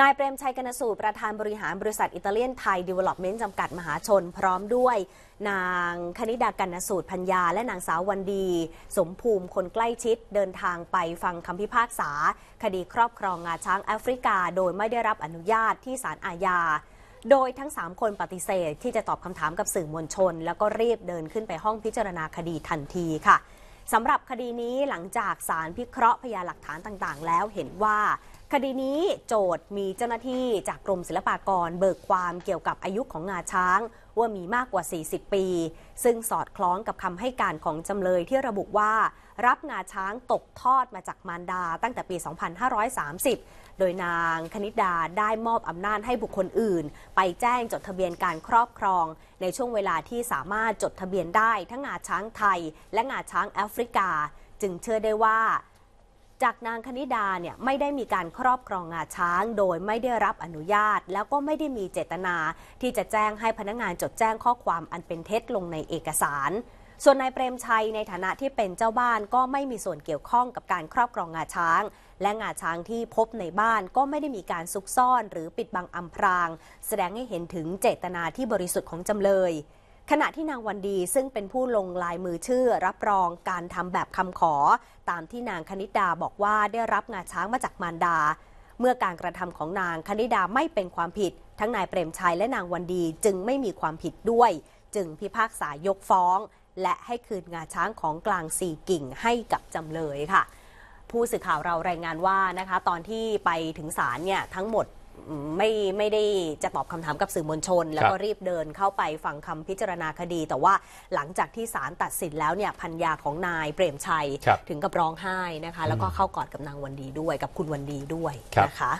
นายเปรมชัยกนสูตรประธานบริหารบริษัทอิตาเลียนไทยดีเวล็อปเมนต์จำกัดมหาชน พร้อมด้วยนางคณิดากันสูตรพัญญาและนางสาววันดี สมภูมิคนใกล้ชิดเดินทางไปฟังคำพิพากษา คดีครอบครองงาช้างแอฟริกาโดยไม่ได้รับอนุญาตที่ศาลอาญา โดยทั้ง 3 คนปฏิเสธที่จะตอบคำถามกับสื่อมวลชน แล้วก็รีบเดินขึ้นไปห้องพิจารณาคดีทันทีค่ะสำหรับคดีนี้หลังจากสารพิเคราะห์พยานหลักฐานต่างๆ แล้วเห็นว่าคดีนี้โจทย์มีเจ้าหน้าที่จากกรมศิลปากรเบิกความเกี่ยวกับอายุของงาช้างว่ามีมากกว่า 40 ปี ซึ่งสอดคล้องกับคำให้การของจำเลยที่ระบุว่า รับงาช้างตกทอดมาจากมารดาตั้งแต่ปี 2530 โดยนางคณิดาได้มอบอำนาจให้บุคคลอื่น ไปแจ้งจดทะเบียนการครอบครองในช่วงเวลาที่สามารถจดทะเบียนได้ ทั้งงาช้างไทยและงาช้างแอฟริกา จึงเชื่อได้ว่าจากนางคณิดาเนี่ยไม่ได้มีการครอบครองงาช้างโดยไม่ได้รับอนุญาต แล้วก็ไม่ได้มีเจตนาที่จะแจ้งให้พนักงานจดแจ้งข้อความอันเป็นเท็จลงในเอกสาร ส่วนนายเปรมชัยในฐานะที่เป็นเจ้าบ้านก็ไม่มีส่วนเกี่ยวข้องกับการครอบครองงาช้าง และงาช้างที่พบในบ้านก็ไม่ได้มีการซุกซ่อนหรือปิดบังอำพราง แสดงให้เห็นถึงเจตนาที่บริสุทธิ์ของจำเลยขณะที่นางวันดีซึ่งเป็นผู้ลงลายมือชื่อ รับรองการทำแบบคำขอตามที่นางคณิดาบอกว่าได้รับงาช้างมาจากมารดา เมื่อการกระทำของนางคณิดาไม่เป็นความผิด ทั้งนายเปรมชัยและนางวันดีจึงไม่มีความผิดด้วย จึงพิพากษายกฟ้อง และให้คืนงาช้างของกลางสี่กิ่งให้กับจำเลยค่ะผู้สื่อข่าวเรารายงานว่านะคะ ตอนที่ไปถึงศาลเนี่ยทั้งหมดไม่ไม่ได้จะตอบคำถามกับสื่อมวลชน แล้วก็รีบเดินเข้าไปฟังคำพิจารณาคดี แต่ว่าหลังจากที่ศาลตัดสินแล้วเนี่ยพันยาของนายเปรมชัยถึงกับร้องไห้นะคะ แล้วก็เข้ากอดกับนางวันดีด้วยกับคุณวันดีด้วยนะคะ